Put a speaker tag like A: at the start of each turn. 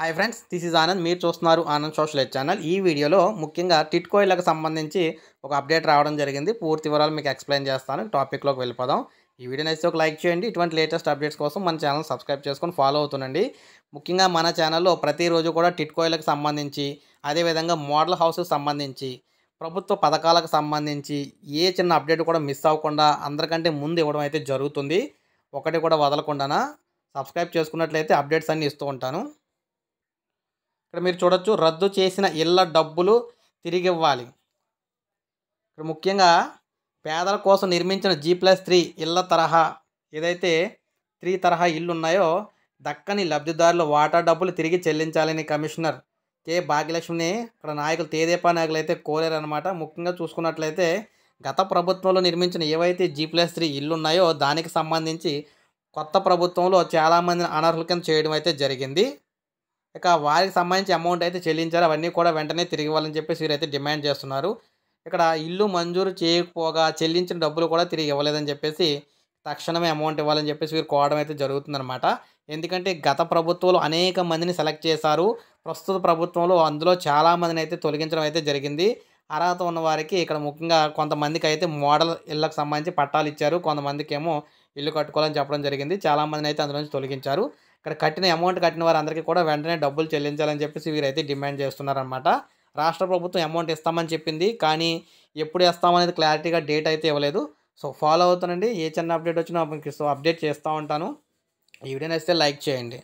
A: hi friends this is Anand మీరు చూస్తున్నారు Anand social head channel ఈ వీడియోలో ముఖ్యంగా టిట్కోయిలకు సంబంధించి ఒక అప్డేట్ రావడం జరిగింది పూర్తి వివరాలు మీకు ఎక్స్ప్లెయిన్ చేస్తాను టాపిక్లోకి వెళ్ళిపోదాం ఈ వీడియో నచ్చితే ఒక లైక్ చేయండి ఇటువంటి లేటెస్ట్ అప్డేట్స్ కోసం మన ఛానల్ సబ్స్క్రైబ్ చేసుకొని ఫాలో అవుతుండండి ముఖ్యంగా మన ఛానల్లో ప్రతిరోజు కూడా టిట్కోయిలకు సంబంధించి అదేవిధంగా మోడల్ హౌస్కి సంబంధించి ప్రభుత్వ పథకాలకు సంబంధించి ఏ చిన్న అప్డేట్ కూడా మిస్ అవ్వకుండా అందరికంటే ముందు ఇవ్వడం అయితే జరుగుతుంది ఒకటి కూడా వదలకుండా సబ్స్క్రైబ్ చేసుకున్నట్లయితే అప్డేట్స్ అన్నీ ఇస్తూ ఉంటాను ఇక్కడ మీరు చూడొచ్చు రద్దు చేసిన ఇళ్ల డబ్బులు తిరిగి ఇవ్వాలి ఇక్కడ ముఖ్యంగా పేదల కోసం నిర్మించిన జీ ప్లస్ త్రీ ఇళ్ల తరహా ఏదైతే త్రీ తరహా ఇల్లు ఉన్నాయో దక్కని లబ్ధిదారులు వాటా డబ్బులు తిరిగి చెల్లించాలని కమిషనర్ కె భాగ్యలక్ష్మిని ఇక్కడ నాయకులు తేదేపా నాయకులు అయితే కోరారనమాట ముఖ్యంగా చూసుకున్నట్లయితే గత ప్రభుత్వంలో నిర్మించిన ఏవైతే జీ ప్లస్ త్రీ ఇల్లు ఉన్నాయో దానికి సంబంధించి కొత్త ప్రభుత్వంలో చాలామందిని అనర్హుల కింద చేయడం అయితే జరిగింది ఇక వారికి సంబంధించి అమౌంట్ అయితే చెల్లించారు అవన్నీ కూడా వెంటనే తిరిగి ఇవ్వాలని చెప్పేసి వీరైతే డిమాండ్ చేస్తున్నారు ఇక్కడ ఇల్లు మంజూరు చేయకపోగా చెల్లించిన డబ్బులు కూడా తిరిగి ఇవ్వలేదని చెప్పేసి తక్షణమే అమౌంట్ ఇవ్వాలని చెప్పేసి వీరు కోవడం అయితే జరుగుతుందనమాట ఎందుకంటే గత ప్రభుత్వంలో అనేక మందిని సెలెక్ట్ చేశారు ప్రస్తుత ప్రభుత్వంలో అందులో చాలామందిని అయితే తొలగించడం అయితే జరిగింది అర్హత ఉన్న వారికి ఇక్కడ ముఖ్యంగా కొంతమందికి అయితే మోడల్ ఇళ్ళకు సంబంధించి పట్టాలు ఇచ్చారు కొంతమందికి ఏమో ఇల్లు కట్టుకోవాలని చెప్పడం జరిగింది చాలామందిని అయితే అందులోంచి తొలగించారు ఇక్కడ కట్టిన అమౌంట్ కట్టిన వారందరికీ కూడా వెంటనే డబ్బులు చెల్లించాలని చెప్పేసి వీరైతే డిమాండ్ చేస్తున్నారనమాట రాష్ట్ర ప్రభుత్వం అమౌంట్ ఇస్తామని చెప్పింది కానీ ఎప్పుడు ఇస్తామనేది క్లారిటీగా డేట్ అయితే ఇవ్వలేదు సో ఫాలో అవుతానండి ఏ చిన్న అప్డేట్ వచ్చినా మీకు అప్డేట్ చేస్తూ ఉంటాను ఈ వీడియో నచ్చితే లైక్ చేయండి